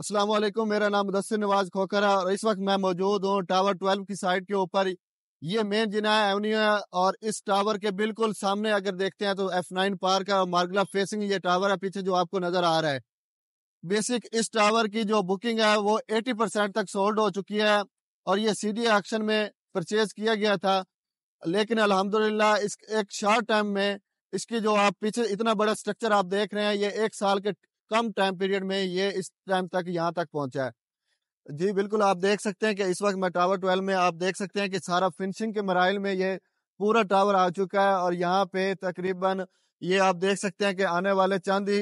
असलम मेरा नाम मुदसर नवाज खोकर है और इस वक्त मैं मौजूद हूँ टावर ट्वेल्व की साइड के ऊपर ये मेन जिना एवन्यू है और इस टावर के बिल्कुल सामने अगर देखते हैं तो एफ नाइन पार्क है और मार्गला फेसिंग ये टावर है पीछे जो आपको नजर आ रहा है बेसिक इस टावर की जो बुकिंग है वो एटी परसेंट तक सोल्ड हो चुकी है और ये सी डी एक्शन में परचेज किया गया था लेकिन अलहमदुल्ला इस एक शॉर्ट टाइम में इसकी जो आप पीछे इतना बड़ा स्ट्रक्चर आप देख रहे हैं ये एक साल के कम टाइम पीरियड में ये इस टाइम तक यहाँ तक पहुंचा है जी बिल्कुल आप देख सकते हैं कि इस वक्त मैं टावर ट्वेल्व में आप देख सकते हैं कि सारा फिनिशिंग के मराइल में ये पूरा टावर आ चुका है और यहाँ पे तकरीबन ये आप देख सकते हैं कि आने वाले चंद ही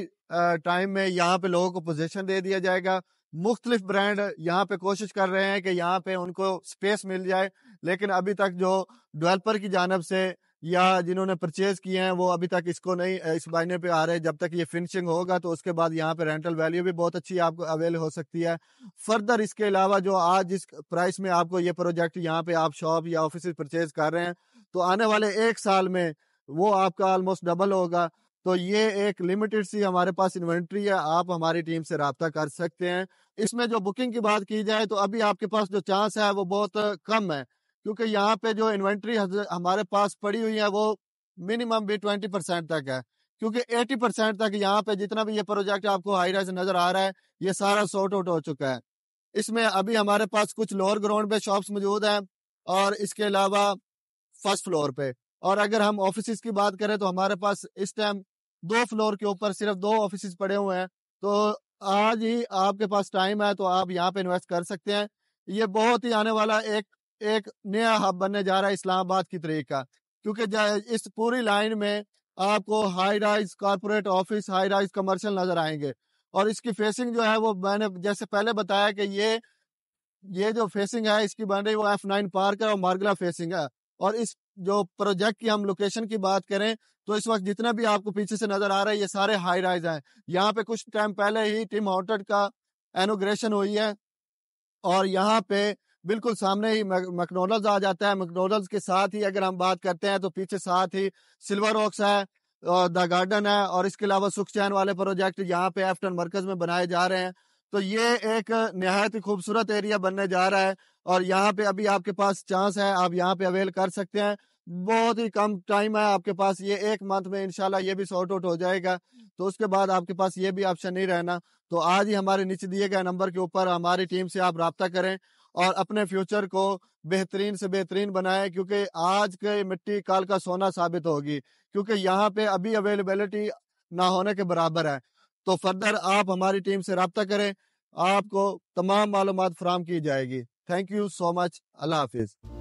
टाइम में यहाँ पे लोगों को पोजीशन दे दिया जाएगा मुख्तलिफ ब्रांड यहाँ पे कोशिश कर रहे हैं कि यहाँ पे उनको स्पेस मिल जाए लेकिन अभी तक जो डेवलपर की जानब से या जिन्होंने परचेज किए हैं वो अभी तक इसको नहीं इस मायने पे आ रहे जब तक ये फिनिशिंग होगा तो उसके बाद यहाँ पे रेंटल वैल्यू भी बहुत अच्छी आपको अवेल हो सकती है फर्दर इसके अलावा जो आज जिस प्राइस में आपको ये प्रोजेक्ट यहाँ पे आप शॉप या ऑफिस परचेज कर रहे हैं तो आने वाले एक साल में वो आपका ऑलमोस्ट डबल होगा तो ये एक लिमिटेड सी हमारे पास इन्वेंट्री है आप हमारी टीम से रबता कर सकते हैं इसमें जो बुकिंग की बात की जाए तो अभी आपके पास जो चांस है वो बहुत कम है क्योंकि यहाँ पे जो इन्वेंट्री हमारे पास पड़ी हुई है वो मिनिमम भी ट्वेंटी परसेंट तक है क्योंकि एटी परसेंट तक यहाँ पे जितना भी ये प्रोजेक्ट आपको हाई राइज नजर आ रहा है ये सारा सॉर्ट आउट हो चुका है इसमें अभी हमारे पास कुछ लोअर ग्राउंड पे शॉप्स मौजूद हैं और इसके अलावा फर्स्ट फ्लोर पे और अगर हम ऑफिस की बात करें तो हमारे पास इस टाइम दो फ्लोर के ऊपर सिर्फ दो ऑफिस पड़े हुए हैं तो आज ही आपके पास टाइम है तो आप यहाँ पे इन्वेस्ट कर सकते हैं ये बहुत ही आने वाला एक एक नया हब बनने जा रहा है इस्लामाबाद की तरीक का क्योंकि इस पूरी लाइन में आपको high rise corporate office high rise commercial नजर आएंगे और इसकी फेसिंग जो है वो मैंने जैसे पहले बताया कि ये ये जो फेसिंग है इसकी बन रही वो एफ नाइन पार्क है और मार्गला फेसिंग है और इस जो प्रोजेक्ट की हम लोकेशन की बात करें तो इस वक्त जितना भी आपको पीछे से नजर आ रहा है ये सारे हाई राइज हैं यहाँ पे कुछ टाइम पहले ही टिम हॉटर्ड का एनोग्रेशन हुई है और यहाँ पे बिल्कुल सामने ही मैकडोनल्ड आ जाता है मैकडोनल्ड के साथ ही अगर हम बात करते हैं तो पीछे साथ ही सिल्वर ऑक्स है और द गार्डन है और इसके अलावा सुख चैन वाले प्रोजेक्ट यहाँ पे एफ्टन मरकज में बनाए जा रहे हैं तो ये एक नहायत ही खूबसूरत एरिया बनने जा रहा है और यहाँ पे अभी आपके पास चांस है आप यहाँ पे अवेल कर सकते हैं बहुत ही कम टाइम है आपके पास ये एक मंथ में इनशाला ये भी शॉर्ट आउट हो जाएगा तो उसके बाद आपके पास ये भी ऑप्शन नहीं रहना तो आज ही हमारे नीचे दिए गए नंबर के ऊपर हमारी टीम से आप रहा करें और अपने फ्यूचर को बेहतरीन से बेहतरीन बनाए क्योंकि आज के मिट्टी काल का सोना साबित होगी क्योंकि यहाँ पे अभी अवेलेबिलिटी ना होने के बराबर है तो फर्दर आप हमारी टीम से रबता करें आपको तमाम मालूम फ्राहम की जाएगी थैंक यू सो मच अल्लाह हाफिज़